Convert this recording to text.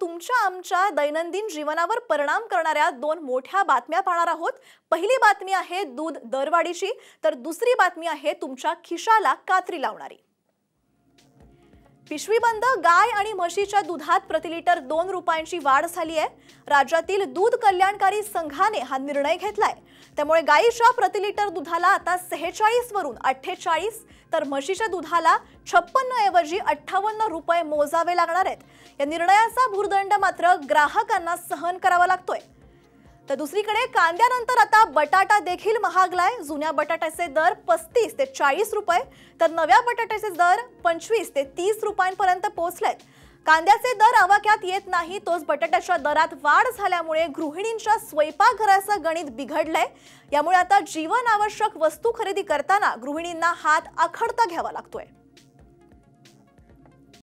तुमच्या आमच्या दैनंदिन जीवनावर परिणाम करणाऱ्या दोन मोठ्या बातम्या पाहणार आहोत पहिली बातमी आहे दूध दरवाढीची तर दुसरी बातमी आहे तुमच्या खिशाला कात्री लावणारी पिशवीबंद गाय आणि म्हशीच्या दुधात प्रतिलिटर दोन रुपयांची वाढ झाली आहे राज्यातील दूध कल्याणकारी संघाने हा निर्णय घेतलाय त्यामुळे गायीच्या प्रतिलिटर दुधाला आता सेहेचाळीस वरून अठ्ठेचाळीस तर म्हशीच्या दुधाला छप्पन्न ऐवजी अठ्ठावन्न रुपये मोजावे लागणार आहेत या निर्णयाचा भूर्दंड मात्र ग्राहकांना सहन करावा लागतोय तर दुसरीकडे कांद्यानंतर आता बटाटा देखील महागलाय जुन्या बटाट्याचे दर पस्तीस ते चाळीस रुपये तर नव्या बटाट्याचे दर पंचवीस ते तीस रुपयांपर्यंत पोहोचलेत कांद्याचे दर आवाक्यात येत नाही तोच बटाट्याच्या दरात वाढ झाल्यामुळे गृहिणींच्या स्वयंपाकघराचं गणित बिघडलंय यामुळे आता जीवनावश्यक वस्तू खरेदी करताना गृहिणींना हात आखडता घ्यावा लागतोय